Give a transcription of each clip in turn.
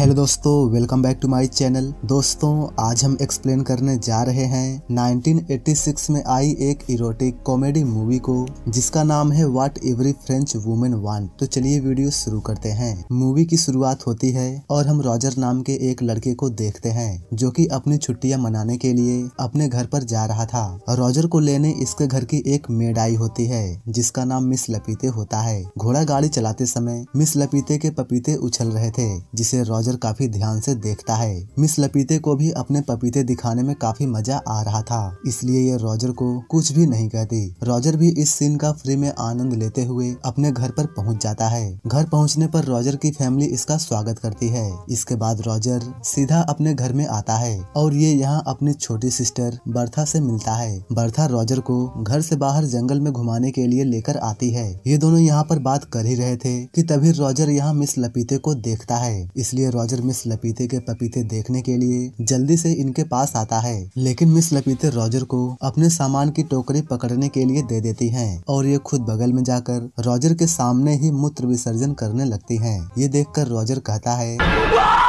Hello दोस्तों welcome back to my channel दोस्तों आज हम एक्सप्लेन करने जा रहे हैं 1986 में आई एक इरोटिक कॉमेडी मूवी को जिसका नाम है what every French women want तो चलिए वीडियो शुरू करते हैं मूवी की शुरुआत होती है और हम रॉजर नाम के एक लड़के को देखते हैं जो की अपनी छुट्टियाँ मनाने के लिए अपने घर पर जा रहा था रॉजर को लेने इसके घर की एक मेड आई होती है जिसका नाम मिस लपीते होता है घोड़ा गाड़ी चलाते समय मिस लपीते के पपीते उछल रहे थे जिसे रॉजर मैनेजर काफी ध्यान से देखता है मिस लपीते को भी अपने पपीते दिखाने में काफी मजा आ रहा था इसलिए ये रॉजर को कुछ भी नहीं कहती रॉजर भी इस सीन का फ्री में आनंद लेते हुए अपने घर पर पहुंच जाता है घर पहुंचने पर रॉजर की फैमिली इसका स्वागत करती है इसके बाद रॉजर सीधा अपने घर में आता है और ये यहाँ अपनी छोटी सिस्टर बर्था से मिलता है बर्था रॉजर को घर से बाहर जंगल में घुमाने के लिए लेकर आती है ये दोनों यहाँ पर बात कर ही रहे थे कि तभी रॉजर यहाँ मिस लपीते को देखता है इसलिए लिए रॉजर मिस लपीते के पपीते देखने के लिए जल्दी से इनके पास आता है लेकिन मिस लपीते रॉजर को अपने सामान की टोकरी पकड़ने के लिए दे देती है और ये खुद बगल में जाकर रॉजर के सामने ही मूत्र विसर्जन करने लगती है ये देखकर रॉजर कहता है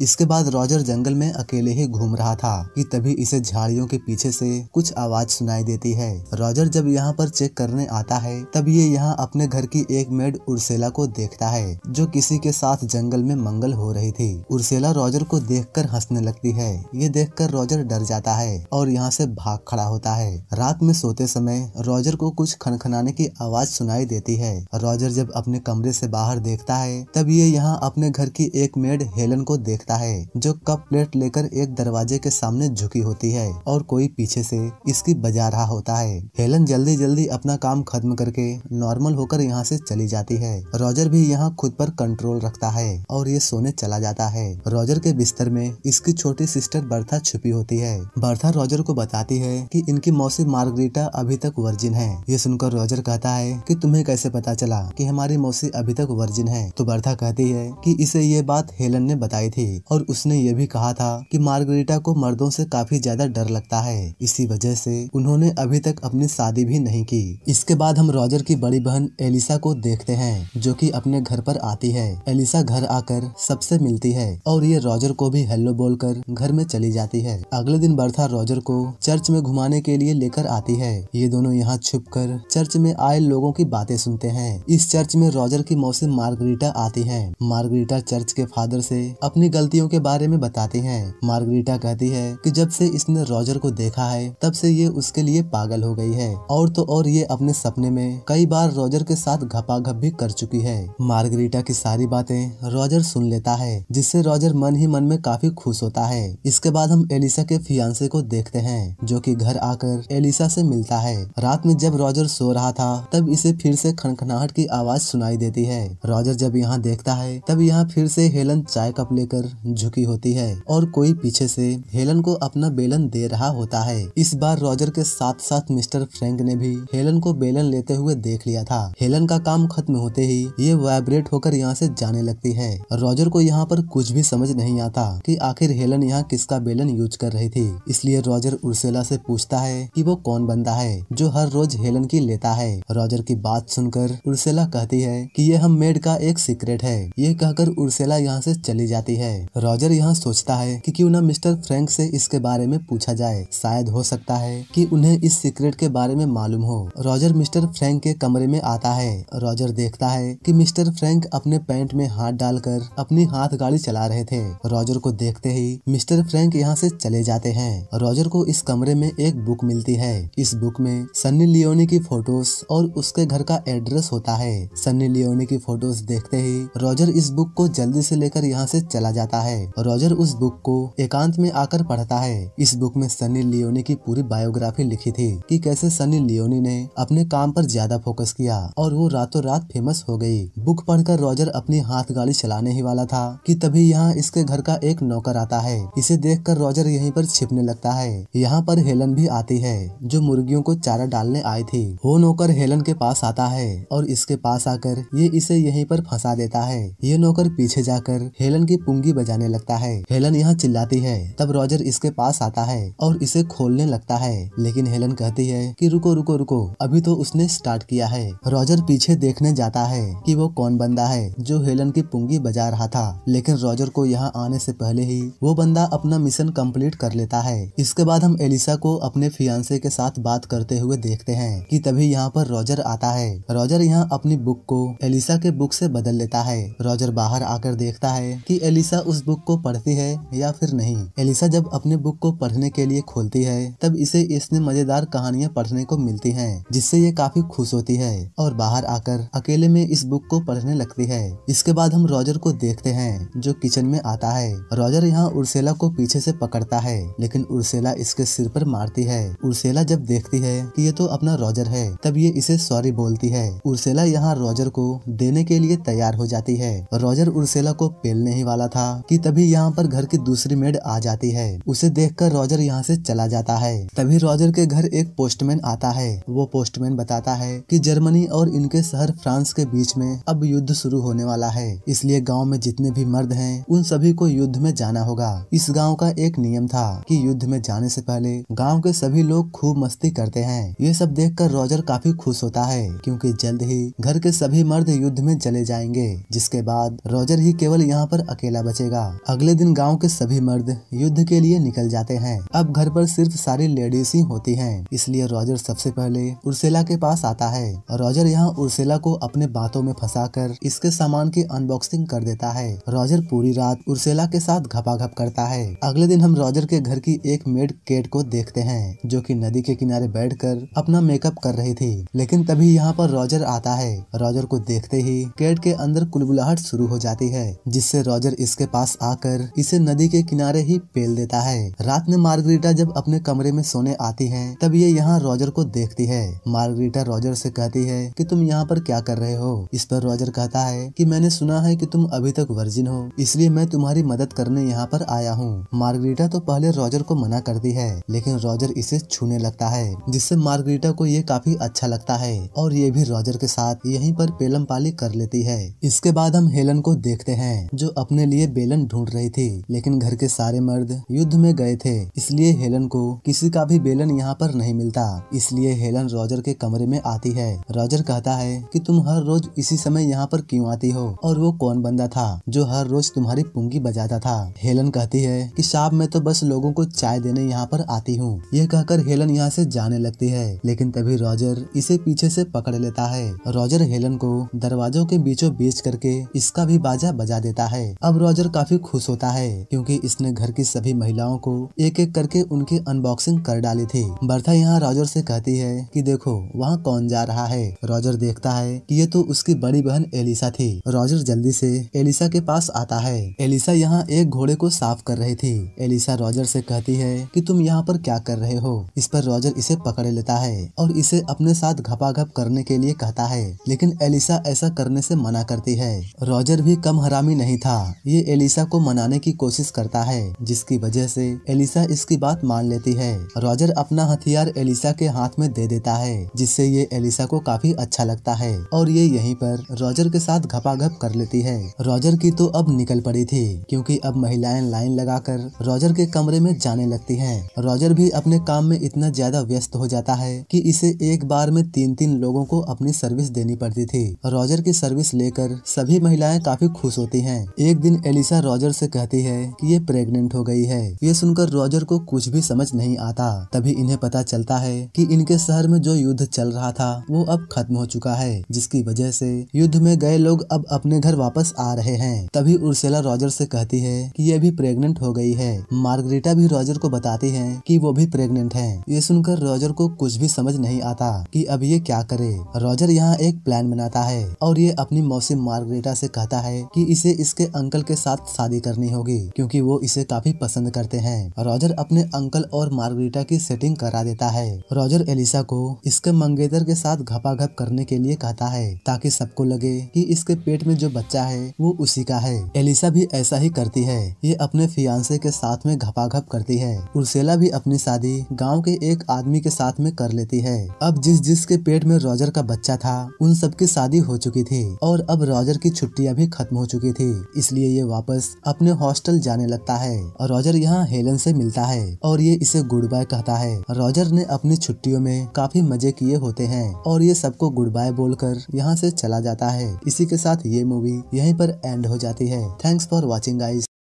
इसके बाद रॉजर जंगल में अकेले ही घूम रहा था कि तभी इसे झाड़ियों के पीछे से कुछ आवाज सुनाई देती है रॉजर जब यहाँ पर चेक करने आता है तब ये यहाँ अपने घर की एक मेड उर्सेला को देखता है जो किसी के साथ जंगल में मंगल हो रही थी उर्सेला रॉजर को देख हंसने लगती है ये देख रॉजर डर जाता है और यहाँ से भाग खड़ा होता है रात में सोते समय रॉजर को कुछ खनखनाने की आवाज सुनाई देती है रॉजर जब अपने कमरे से बाहर देखता है तब ये यहाँ अपने घर की एक मेड हेलन को देख दिखता है जो कप प्लेट लेकर एक दरवाजे के सामने झुकी होती है और कोई पीछे से इसकी बजा रहा होता है हेलन जल्दी जल्दी अपना काम खत्म करके नॉर्मल होकर यहाँ से चली जाती है रॉजर भी यहाँ खुद पर कंट्रोल रखता है और ये सोने चला जाता है रॉजर के बिस्तर में इसकी छोटी सिस्टर बर्था छुपी होती है बर्था रॉजर को बताती है की इनकी मौसी मार्गरीटा अभी तक वर्जिन है ये सुनकर रॉजर कहता है की तुम्हे कैसे पता चला की हमारी मौसी अभी तक वर्जिन है तो बर्था कहती है कि इसे ये बात हेलन ने बताई थी थी और उसने ये भी कहा था कि मार्गरेटा को मर्दों से काफी ज्यादा डर लगता है इसी वजह से उन्होंने अभी तक अपनी शादी भी नहीं की इसके बाद हम रॉजर की बड़ी बहन एलिसा को देखते हैं जो कि अपने घर पर आती है एलिसा घर आकर सबसे मिलती है और ये रॉजर को भी हेलो बोलकर घर में चली जाती है अगले दिन बर्था रॉजर को चर्च में घुमाने के लिए लेकर आती है ये दोनों यहाँ छुप कर चर्च में आए लोगों की बातें सुनते हैं इस चर्च में रॉजर की मौसी मार्गरीटा आती है मार्गरीटा चर्च के फादर से अपनी गलती गलतियों के बारे में बताती हैं मार्गरीटा कहती है कि जब से इसने रॉजर को देखा है तब से ये उसके लिए पागल हो गई है और तो और ये अपने सपने में कई बार रॉजर के साथ घपाघप भी कर चुकी है मार्गरीटा की सारी बातें रॉजर सुन लेता है जिससे रॉजर मन ही मन में काफी खुश होता है इसके बाद हम एलिसा के फियांसे को देखते हैं जो कि घर आकर एलिसा से मिलता है रात में जब रॉजर सो रहा था तब इसे फिर से खनखनाहट की आवाज सुनाई देती है रॉजर जब यहाँ देखता है तब यहाँ फिर से हेलन चाय कप लेकर झुकी होती है और कोई पीछे से हेलन को अपना बेलन दे रहा होता है इस बार रॉजर के साथ साथ मिस्टर फ्रैंक ने भी हेलन को बेलन लेते हुए देख लिया था हेलन का काम खत्म होते ही ये वाइब्रेट होकर यहाँ से जाने लगती है रॉजर को यहाँ पर कुछ भी समझ नहीं आता कि आखिर हेलन यहाँ किसका बेलन यूज कर रही थी इसलिए रॉजर उर्सेला से पूछता है कि वो कौन बंदा है जो हर रोज हेलन की लेता है रॉजर की बात सुनकर उर्सेला कहती है कि ये हम मेड का एक सीक्रेट है ये कहकर उर्सेला यहाँ से चली जाती है रॉजर यहाँ सोचता है कि क्यों ना मिस्टर फ्रैंक से इसके बारे में पूछा जाए शायद हो सकता है कि उन्हें इस सीक्रेट के बारे में मालूम हो रॉजर मिस्टर फ्रैंक के कमरे में आता है रॉजर देखता है कि मिस्टर फ्रैंक अपने पैंट में हाथ डालकर अपनी हाथ गाड़ी चला रहे थे रॉजर को देखते ही मिस्टर फ्रैंक यहाँ से चले जाते हैं रॉजर को इस कमरे में एक बुक मिलती है इस बुक में सन्नी लियोनी की फोटोज और उसके घर का एड्रेस होता है सन्नी लियोनी की फोटोज देखते ही रॉजर इस बुक को जल्दी से लेकर यहाँ से चला जाता जाता है रॉजर उस बुक को एकांत में आकर पढ़ता है इस बुक में सनी लियोनी की पूरी बायोग्राफी लिखी थी कि कैसे सनी लियोनी ने अपने काम पर ज्यादा फोकस किया और वो रातों रात फेमस हो गई बुक पढ़कर रॉजर अपनी हाथ गाड़ी चलाने ही वाला था कि तभी यहाँ इसके घर का एक नौकर आता है इसे देख रॉजर यहीं पर छिपने लगता है यहाँ पर हेलन भी आती है जो मुर्गियों को चारा डालने आई थी वो नौकर हेलन के पास आता है और इसके पास आकर ये इसे यहीं पर फंसा देता है ये नौकर पीछे जाकर हेलन की पुंगी बजाने लगता है हेलन यहाँ चिल्लाती है तब रॉजर इसके पास आता है और इसे खोलने लगता है लेकिन हेलन कहती है कि रुको रुको रुको अभी तो उसने स्टार्ट किया है रॉजर पीछे देखने जाता है कि वो कौन बंदा है जो हेलन की पुंगी बजा रहा था लेकिन रॉजर को यहाँ आने से पहले ही वो बंदा अपना मिशन कम्प्लीट कर लेता है इसके बाद हम एलिसा को अपने फियांसे के साथ बात करते हुए देखते हैं कि तभी यहाँ पर रॉजर आता है रॉजर यहाँ अपनी बुक को एलिसा के बुक से बदल लेता है रॉजर बाहर आकर देखता है कि एलिसा उस बुक को पढ़ती है या फिर नहीं एलिसा जब अपने बुक को पढ़ने के लिए खोलती है तब इसे इसने मजेदार कहानियाँ पढ़ने को मिलती है जिससे ये काफी खुश होती है और बाहर आकर अकेले में इस बुक को पढ़ने लगती है इसके बाद हम रॉजर को देखते हैं जो किचन में आता है रॉजर यहाँ उर्सेला को पीछे से पकड़ता है लेकिन उर्सेला इसके सिर पर मारती है उर्सेला जब देखती है कि ये तो अपना रॉजर है तब ये इसे सॉरी बोलती है उर्सेला यहाँ रॉजर को देने के लिए तैयार हो जाती है रॉजर उर्सेला को पेलने ही वाला था कि तभी यहाँ पर घर की दूसरी मेड आ जाती है उसे देखकर रॉजर यहाँ से चला जाता है तभी रॉजर के घर एक पोस्टमैन आता है वो पोस्टमैन बताता है कि जर्मनी और इनके शहर फ्रांस के बीच में अब युद्ध शुरू होने वाला है इसलिए गाँव में जितने भी मर्द है उन सभी को युद्ध में जाना होगा इस गाँव का एक नियम था की युद्ध में जाने से पहले गाँव के सभी लोग खूब मस्ती करते हैं ये सब देखकर रॉजर काफी खुश होता है क्योंकि जल्द ही घर के सभी मर्द युद्ध में चले जाएंगे जिसके बाद रॉजर ही केवल यहाँ पर अकेला बचेगा देगा अगले दिन गांव के सभी मर्द युद्ध के लिए निकल जाते हैं अब घर पर सिर्फ सारी लेडीज ही होती हैं इसलिए रॉजर सबसे पहले उर्सेला के पास आता है रॉजर यहाँ उर्सेला को अपने बातों में फंसा कर इसके सामान की अनबॉक्सिंग कर देता है रॉजर पूरी रात उर्सेला के साथ घपाघप करता है अगले दिन हम रॉजर के घर की एक मेड केट को देखते हैं जो कि नदी के किनारे बैठकर अपना मेकअप कर रही थी लेकिन तभी यहाँ पर रॉजर आता है रॉजर को देखते ही केट के अंदर कुलबुलाहट शुरू हो जाती है जिससे रॉजर इसके पास पास आकर इसे नदी के किनारे ही पेल देता है रात में मार्गरीटा जब अपने कमरे में सोने आती है तब ये यहाँ रॉजर को देखती है मार्गरीटा रॉजर से कहती है कि तुम यहाँ पर क्या कर रहे हो इस पर रॉजर कहता है कि मैंने सुना है कि तुम अभी तक वर्जिन हो इसलिए मैं तुम्हारी मदद करने यहाँ पर आया हूँ मार्गरीटा तो पहले रॉजर को मना करती है लेकिन रॉजर इसे छूने लगता है जिससे मार्गरीटा को ये काफी अच्छा लगता है और ये भी रॉजर के साथ यहीं पर पेलम पाली कर लेती है इसके बाद हम हेलन को देखते हैं जो अपने लिए बेल हेलन ढूंढ रही थी लेकिन घर के सारे मर्द युद्ध में गए थे इसलिए हेलन को किसी का भी बेलन यहाँ पर नहीं मिलता इसलिए हेलन रॉजर के कमरे में आती है रॉजर कहता है कि तुम हर रोज इसी समय यहाँ पर क्यों आती हो और वो कौन बंदा था जो हर रोज तुम्हारी पुंगी बजाता था हेलन कहती है कि शाम में तो बस लोगों को चाय देने यहाँ पर आती हूँ यह कहकर हेलन यहाँ से जाने लगती है लेकिन तभी रॉजर इसे पीछे से पकड़ लेता है रॉजर हेलन को दरवाजों के बीचों बीच करके इसका भी बाजा बजा देता है अब रॉजर काफी खुश होता है क्योंकि इसने घर की सभी महिलाओं को एक एक करके उनकी अनबॉक्सिंग कर डाली थी बर्था यहाँ रॉजर से कहती है कि देखो वहाँ कौन जा रहा है रॉजर देखता है कि ये तो उसकी बड़ी बहन एलिसा थी रॉजर जल्दी से एलिसा के पास आता है एलिसा यहाँ एक घोड़े को साफ कर रही थी एलिसा रॉजर से कहती है की तुम यहाँ पर क्या कर रहे हो इस पर रॉजर इसे पकड़ लेता है और इसे अपने साथ घपाघप करने के लिए कहता है लेकिन एलिसा ऐसा करने से मना करती है रॉजर भी कम हरामी नहीं था ये एलिसा को मनाने की कोशिश करता है जिसकी वजह से एलिसा इसकी बात मान लेती है रॉजर अपना हथियार एलिसा के हाथ में दे देता है जिससे ये एलिसा को काफी अच्छा लगता है और ये यही पर रॉजर के साथ घपाघप कर लेती है रॉजर की तो अब निकल पड़ी थी क्योंकि अब महिलाएं लाइन लगाकर रॉजर के कमरे में जाने लगती हैं। रॉजर भी अपने काम में इतना ज्यादा व्यस्त हो जाता है कि इसे एक बार में तीन तीन लोगों को अपनी सर्विस देनी पड़ती थी रॉजर की सर्विस लेकर सभी महिलाएं काफी खुश होती हैं। एक दिन एलिसा एलिसा रॉजर से कहती है कि ये प्रेग्नेंट हो गई है ये सुनकर रॉजर को कुछ भी समझ नहीं आता तभी इन्हें पता चलता है कि इनके शहर में जो युद्ध चल रहा था वो अब खत्म हो चुका है जिसकी वजह से युद्ध में गए लोग अब अपने घर वापस आ रहे हैं तभी उर्सेला रॉजर से कहती है कि ये भी प्रेग्नेंट हो गई है मार्गरेटा भी रॉजर को बताती है कि वो भी प्रेग्नेंट है ये सुनकर रॉजर को कुछ भी समझ नहीं आता कि अब ये क्या करे रॉजर यहाँ एक प्लान बनाता है और ये अपनी मौसी मार्गरेटा से कहता है कि इसे इसके अंकल के साथ साथ शादी करनी होगी क्योंकि वो इसे काफी पसंद करते हैं रॉजर अपने अंकल और मार्गरीटा की सेटिंग करा देता है रॉजर एलिसा को इसके मंगेतर के साथ घपाघप करने के लिए कहता है ताकि सबको लगे कि इसके पेट में जो बच्चा है वो उसी का है एलिसा भी ऐसा ही करती है ये अपने फियांसे के साथ में घपाघप करती है उर्सेला भी अपनी शादी गाँव के एक आदमी के साथ में कर लेती है अब जिस जिस के पेट में रॉजर का बच्चा था उन सबकी शादी हो चुकी थी और अब रॉजर की छुट्टियां भी खत्म हो चुकी थी इसलिए ये वापस वापस अपने हॉस्टल जाने लगता है और रॉजर यहाँ हेलन से मिलता है और ये इसे गुड बाय कहता है रॉजर ने अपनी छुट्टियों में काफी मजे किए होते हैं और ये सबको गुड बाय बोलकर यहाँ से चला जाता है इसी के साथ ये मूवी यहीं पर एंड हो जाती है थैंक्स फॉर वॉचिंग गाइस